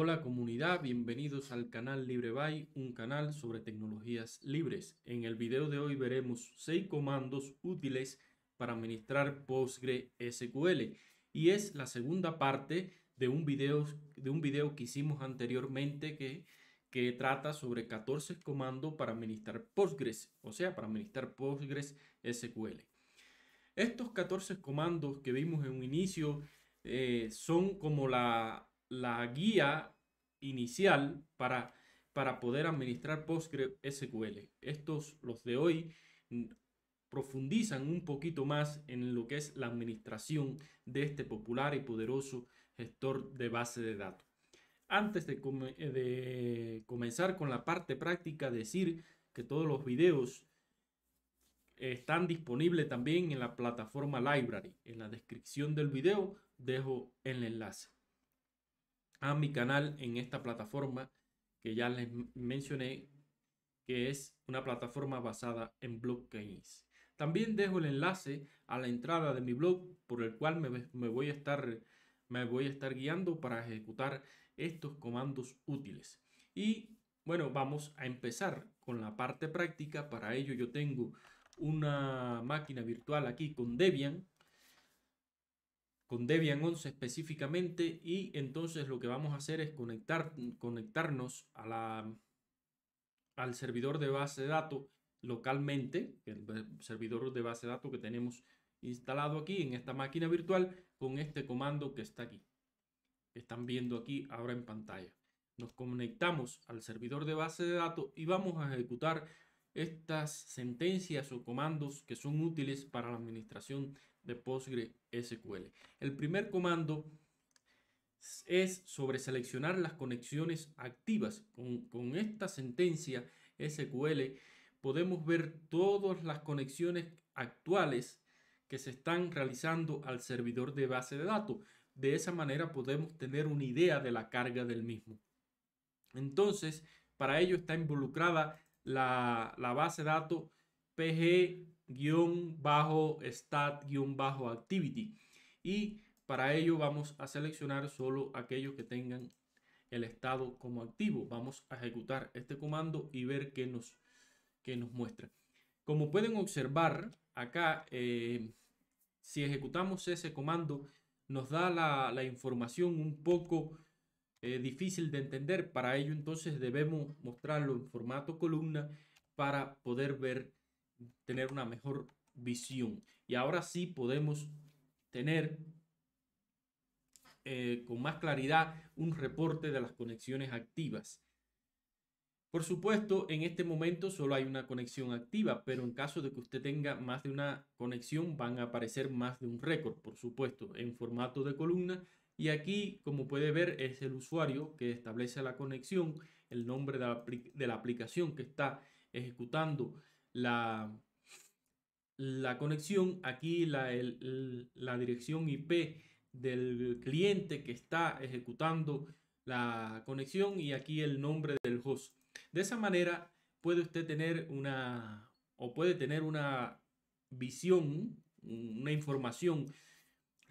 Hola comunidad, bienvenidos al canal LibreBy, un canal sobre tecnologías libres. En el video de hoy veremos 6 comandos útiles para administrar PostgreSQL y es la segunda parte de un video, de un video que hicimos anteriormente que, que trata sobre 14 comandos para administrar Postgres, o sea, para administrar PostgreSQL. Estos 14 comandos que vimos en un inicio eh, son como la la guía inicial para, para poder administrar PostgreSQL. Estos, los de hoy, profundizan un poquito más en lo que es la administración de este popular y poderoso gestor de base de datos. Antes eh, de comenzar con la parte práctica, decir que todos los videos están disponibles también en la plataforma Library. En la descripción del video dejo el enlace a mi canal en esta plataforma que ya les mencioné, que es una plataforma basada en blockchains. También dejo el enlace a la entrada de mi blog por el cual me, me, voy, a estar, me voy a estar guiando para ejecutar estos comandos útiles. Y bueno, vamos a empezar con la parte práctica. Para ello yo tengo una máquina virtual aquí con Debian con Debian 11 específicamente y entonces lo que vamos a hacer es conectar, conectarnos a la, al servidor de base de datos localmente, el servidor de base de datos que tenemos instalado aquí en esta máquina virtual con este comando que está aquí, que están viendo aquí ahora en pantalla. Nos conectamos al servidor de base de datos y vamos a ejecutar estas sentencias o comandos que son útiles para la administración de PostgreSQL. El primer comando es sobre seleccionar las conexiones activas. Con, esta sentencia SQL podemos ver todas las conexiones actuales que se están realizando al servidor de base de datos. De esa manera podemos tener una idea de la carga del mismo. Entonces, para ello está involucrada la, la base de datos PG guión bajo stat guión bajo activity y para ello vamos a seleccionar solo aquellos que tengan el estado como activo vamos a ejecutar este comando y ver qué nos qué nos muestra como pueden observar acá eh, si ejecutamos ese comando nos da la, información un poco eh, difícil de entender para ello entonces debemos mostrarlo en formato columna para poder ver tener una mejor visión. Y ahora sí podemos tener eh, con más claridad un reporte de las conexiones activas. Por supuesto, en este momento solo hay una conexión activa, pero en caso de que usted tenga más de una conexión, van a aparecer más de un récord, por supuesto, en formato de columna. Y aquí, como puede ver, es el usuario que establece la conexión, el nombre de la, de la aplicación que está ejecutando la, la conexión, aquí la, dirección IP del cliente que está ejecutando la conexión y aquí el nombre del host. De esa manera puede usted tener una o puede tener una visión, una información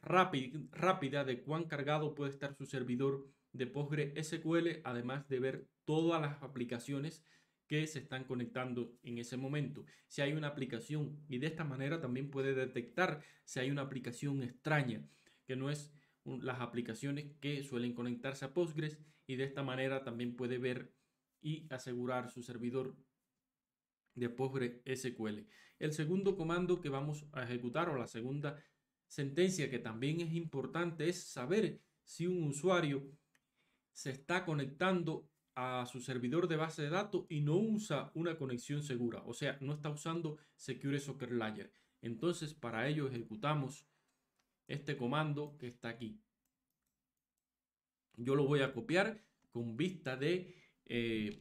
rápida, rápida de cuán cargado puede estar su servidor de PostgreSQL, además de ver todas las aplicaciones que se están conectando en ese momento. Si hay una aplicación y de esta manera también puede detectar si hay una aplicación extraña, que no es las aplicaciones que suelen conectarse a Postgres y de esta manera también puede ver y asegurar su servidor de Postgres SQL. El segundo comando que vamos a ejecutar o la segunda sentencia que también es importante es saber si un usuario se está conectando a su servidor de base de datos y no usa una conexión segura, o sea, no está usando Secure Soccer Layer. Entonces, para ello ejecutamos este comando que está aquí. Yo lo voy a copiar con vista de, eh,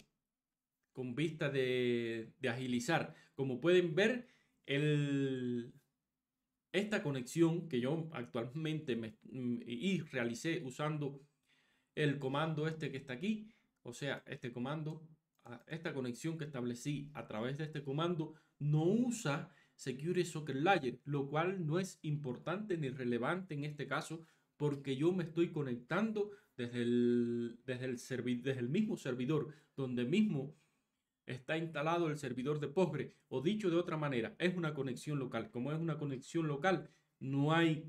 con vista de, agilizar. Como pueden ver, esta conexión que yo actualmente me, y realicé usando el comando este que está aquí, o sea, este comando, esta conexión que establecí a través de este comando no usa Security Socket Layer, lo cual no es importante ni relevante en este caso porque yo me estoy conectando desde el, desde el, desde el mismo servidor donde mismo está instalado el servidor de Postgre. O dicho de otra manera, es una conexión local. Como es una conexión local, no hay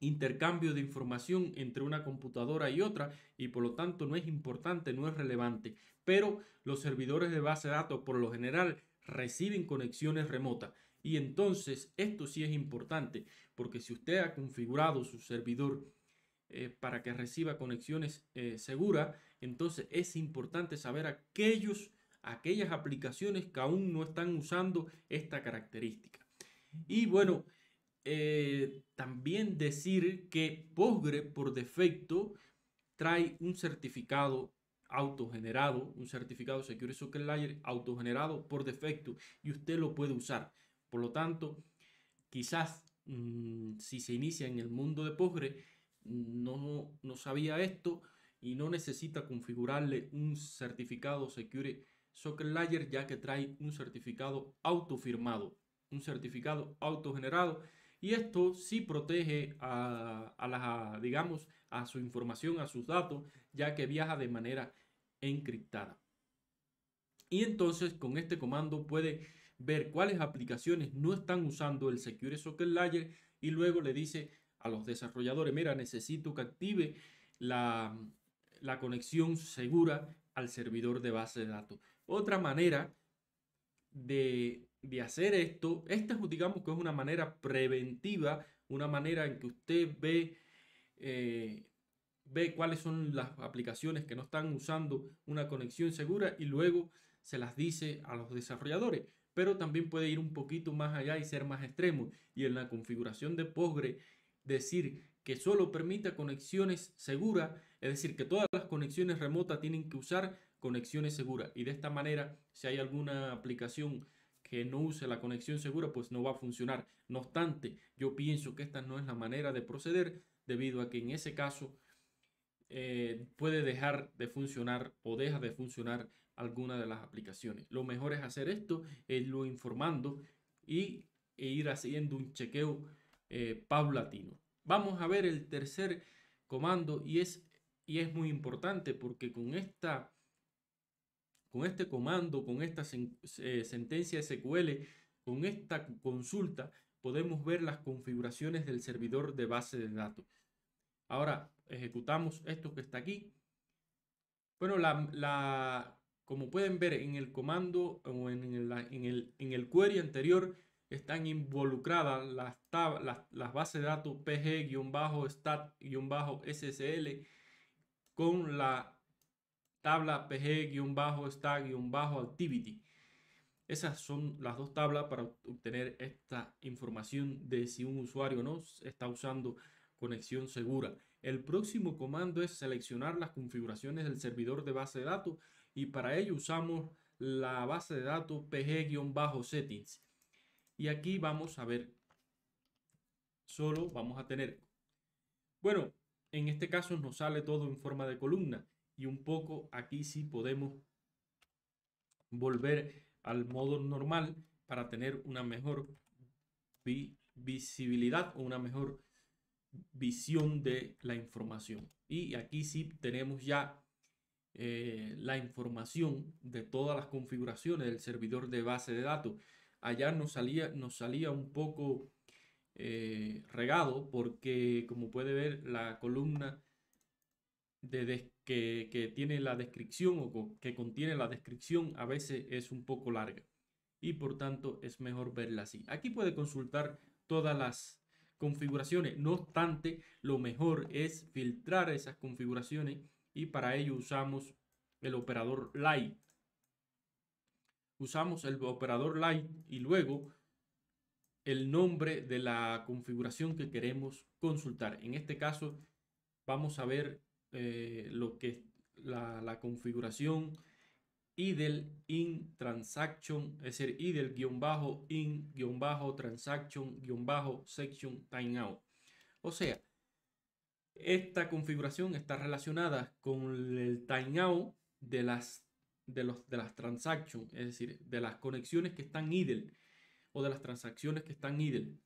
intercambio de información entre una computadora y otra y por lo tanto no es importante, no es relevante. Pero los servidores de base de datos por lo general reciben conexiones remotas. Y entonces esto sí es importante porque si usted ha configurado su servidor eh, para que reciba conexiones eh, seguras, entonces es importante saber aquellos, aquellas aplicaciones que aún no están usando esta característica. Y bueno, eh, también decir que Postgre por defecto trae un certificado autogenerado, un certificado Security Socket Layer autogenerado por defecto y usted lo puede usar. Por lo tanto, quizás mm, si se inicia en el mundo de Postgre, no, no sabía esto y no necesita configurarle un certificado Secure Soccer Layer ya que trae un certificado autofirmado, un certificado autogenerado y esto sí protege a, a digamos, a su información, a sus datos, ya que viaja de manera encriptada. Y entonces con este comando puede ver cuáles aplicaciones no están usando el Secure Socket Layer y luego le dice a los desarrolladores, mira, necesito que active la conexión segura al servidor de base de datos. Otra manera de de hacer esto, esta es, digamos que es una manera preventiva, una manera en que usted ve, eh, ve cuáles son las aplicaciones que no están usando una conexión segura y luego se las dice a los desarrolladores. Pero también puede ir un poquito más allá y ser más extremo. Y en la configuración de Postgre decir que solo permita conexiones seguras, es decir, que todas las conexiones remotas tienen que usar conexiones seguras. Y de esta manera, si hay alguna aplicación que no use la conexión segura, pues no va a funcionar. No obstante, yo pienso que esta no es la manera de proceder, debido a que en ese caso eh, puede dejar de funcionar o deja de funcionar alguna de las aplicaciones. Lo mejor es hacer esto, lo informando y e ir haciendo un chequeo eh, paulatino. Vamos a ver el tercer comando y es, y es muy importante porque con esta con este comando, con esta sentencia SQL, con esta consulta, podemos ver las configuraciones del servidor de base de datos. Ahora ejecutamos esto que está aquí. Bueno, la, como pueden ver en el comando o en el, en el, query anterior, están involucradas las, las, bases de datos pg-stat-ssl con la tabla pg-stack-activity. Esas son las dos tablas para obtener esta información de si un usuario no está usando conexión segura. El próximo comando es seleccionar las configuraciones del servidor de base de datos y para ello usamos la base de datos pg-settings. Y aquí vamos a ver, solo vamos a tener, bueno, en este caso nos sale todo en forma de columna y un poco aquí sí podemos volver al modo normal para tener una mejor visibilidad o una mejor visión de la información. Y aquí sí tenemos ya eh, la información de todas las configuraciones del servidor de base de datos. Allá nos salía, salía un poco eh, regado porque como puede ver la columna que, tiene la descripción o que contiene la descripción a veces es un poco larga y por tanto es mejor verla así. Aquí puede consultar todas las configuraciones, no obstante lo mejor es filtrar esas configuraciones y para ello usamos el operador light. Usamos el operador light y luego el nombre de la configuración que queremos consultar. En este caso vamos a ver eh, lo que es la, configuración idle in transaction, es decir, idle in transaction guión bajo section timeout. O sea, esta configuración está relacionada con el timeout de las de, los, de las transactions, es decir, de las conexiones que están idle o de las transacciones que están idle.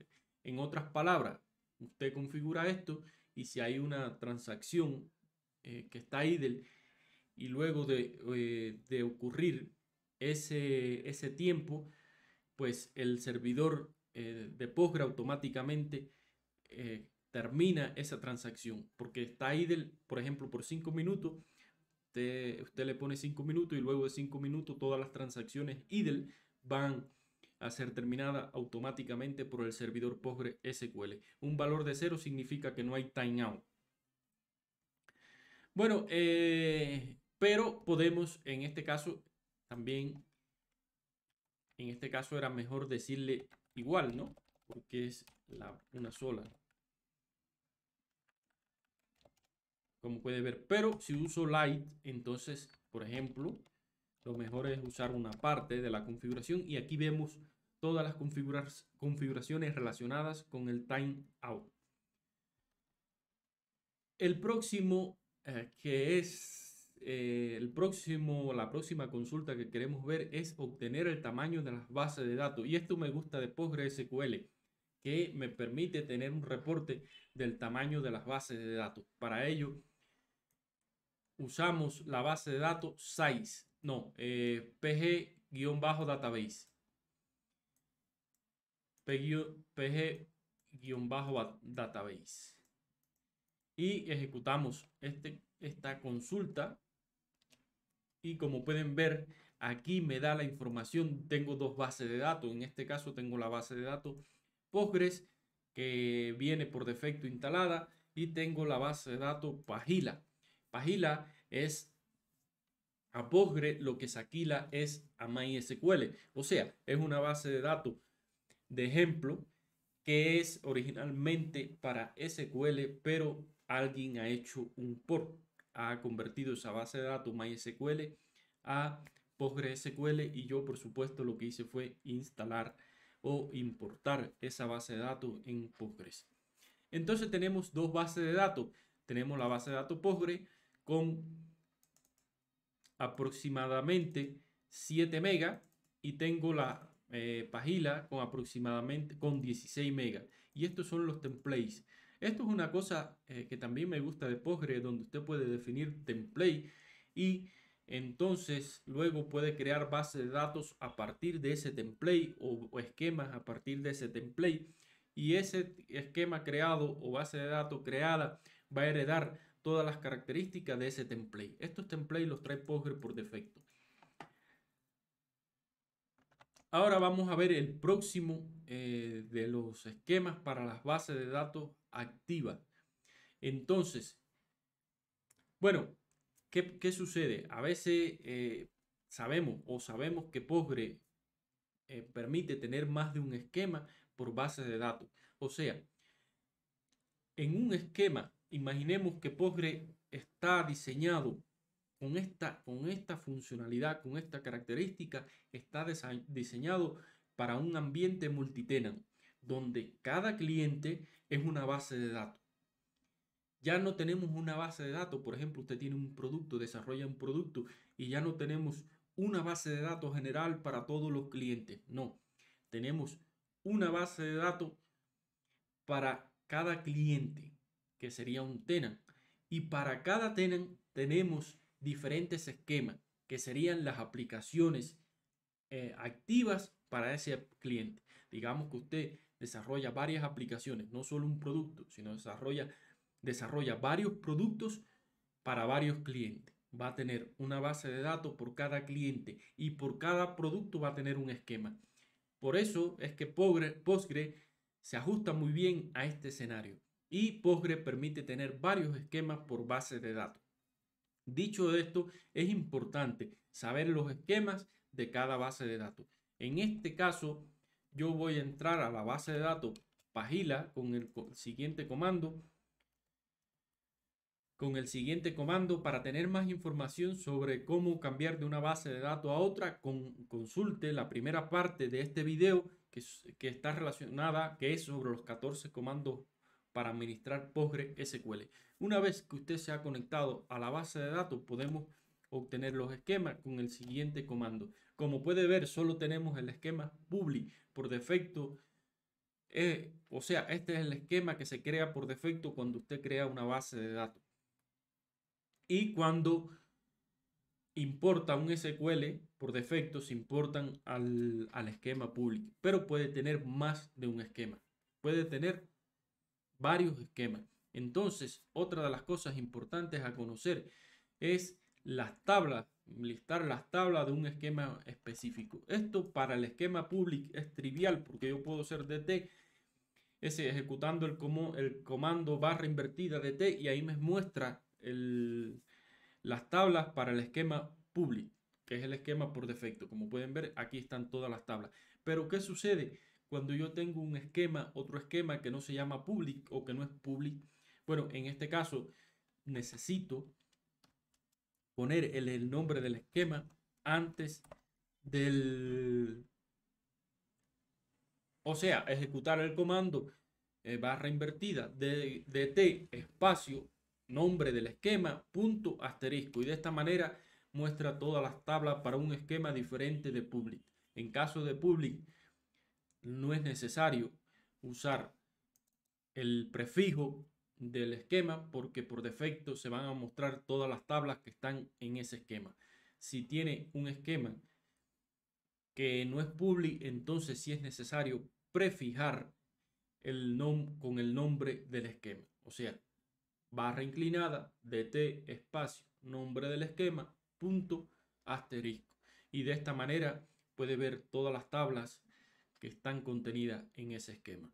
En otras palabras, usted configura esto y si hay una transacción eh, que está ahí y luego eh, de, ocurrir ese, ese, tiempo, pues el servidor eh, de Postgre automáticamente termina esa transacción, porque está ahí, por ejemplo, por 5 minutos, usted le pone 5 minutos y luego de 5 minutos todas las transacciones IDLE van a ser terminadas automáticamente por el servidor Postgre SQL. Un valor de 0 significa que no hay timeout. Bueno, eh, pero podemos, en este caso, también, en este caso era mejor decirle igual, ¿no? Porque es una sola. Como puede ver. Pero si uso light, entonces, por ejemplo, lo mejor es usar una parte de la configuración. Y aquí vemos todas las configuraciones relacionadas con el timeout. El próximo eh, que es eh, el próximo, la próxima consulta que queremos ver es obtener el tamaño de las bases de datos. Y esto me gusta de PostgreSQL, que me permite tener un reporte del tamaño de las bases de datos. Para ello, usamos la base de datos size, no, eh, pg-database. pg-database y ejecutamos este, esta consulta. Y como pueden ver, aquí me da la información. Tengo dos bases de datos. En este caso tengo la base de datos Postgres que viene por defecto instalada y tengo la base de datos Pagila. Pagila es a Postgres lo que Saquila es a MySQL. O sea, es una base de datos de ejemplo que es originalmente para SQL, pero alguien ha hecho un port, ha convertido esa base de datos MySQL a PostgreSQL y yo por supuesto lo que hice fue instalar o importar esa base de datos en Postgres. Entonces tenemos dos bases de datos. Tenemos la base de datos Postgres con aproximadamente 7 megas y tengo la eh, página con aproximadamente con 16 megas. Y estos son los templates. Esto es una cosa eh, que también me gusta de Postgre, donde usted puede definir template y entonces luego puede crear base de datos a partir de ese template o, esquemas a partir de ese template. Y ese esquema creado o base de datos creada va a heredar todas las características de ese template. Estos templates los trae Postgre por defecto. Ahora vamos a ver el próximo eh, de los esquemas para las bases de datos activa. Entonces, bueno, ¿qué, sucede? A veces eh, sabemos o sabemos que Postgre eh, permite tener más de un esquema por base de datos. O sea, en un esquema, imaginemos que Postgre está diseñado con esta, con esta funcionalidad, con esta característica, está diseñado para un ambiente multitenant donde cada cliente es una base de datos. Ya no tenemos una base de datos, por ejemplo, usted tiene un producto, desarrolla un producto y ya no tenemos una base de datos general para todos los clientes. No, tenemos una base de datos para cada cliente, que sería un tenant. Y para cada tenant tenemos diferentes esquemas, que serían las aplicaciones eh, activas para ese cliente. Digamos que usted desarrolla varias aplicaciones, no solo un producto, sino desarrolla, desarrolla varios productos para varios clientes. Va a tener una base de datos por cada cliente y por cada producto va a tener un esquema. Por eso es que Postgre se ajusta muy bien a este escenario y Postgre permite tener varios esquemas por base de datos. Dicho esto, es importante saber los esquemas de cada base de datos. En este caso, yo voy a entrar a la base de datos pagila con el siguiente comando con el siguiente comando para tener más información sobre cómo cambiar de una base de datos a otra, consulte la primera parte de este video que, que, está relacionada, que es sobre los 14 comandos para administrar PostgreSQL. Una vez que usted se ha conectado a la base de datos, podemos obtener los esquemas con el siguiente comando. Como puede ver, solo tenemos el esquema public por defecto. Eh, o sea, este es el esquema que se crea por defecto cuando usted crea una base de datos. Y cuando importa un SQL, por defecto se importan al, al esquema public, pero puede tener más de un esquema. Puede tener varios esquemas. Entonces, otra de las cosas importantes a conocer es las tablas listar las tablas de un esquema específico. Esto para el esquema public es trivial porque yo puedo hacer dt ejecutando el, como, el comando barra invertida dt y ahí me muestra las tablas para el esquema public, que es el esquema por defecto. Como pueden ver, aquí están todas las tablas. Pero ¿qué sucede cuando yo tengo un esquema, otro esquema que no se llama public o que no es public? Bueno, en este caso necesito poner el, nombre del esquema antes del... O sea, ejecutar el comando eh, barra invertida de, t espacio nombre del esquema punto asterisco y de esta manera muestra todas las tablas para un esquema diferente de public. En caso de public no es necesario usar el prefijo del esquema porque por defecto se van a mostrar todas las tablas que están en ese esquema. Si tiene un esquema que no es public, entonces sí es necesario prefijar el nom con el nombre del esquema. O sea, barra inclinada, dt espacio, nombre del esquema, punto, asterisco. Y de esta manera puede ver todas las tablas que están contenidas en ese esquema.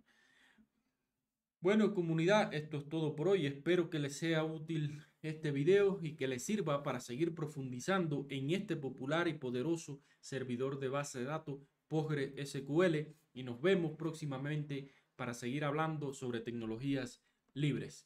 Bueno comunidad, esto es todo por hoy. Espero que les sea útil este video y que les sirva para seguir profundizando en este popular y poderoso servidor de base de datos PostgreSQL y nos vemos próximamente para seguir hablando sobre tecnologías libres.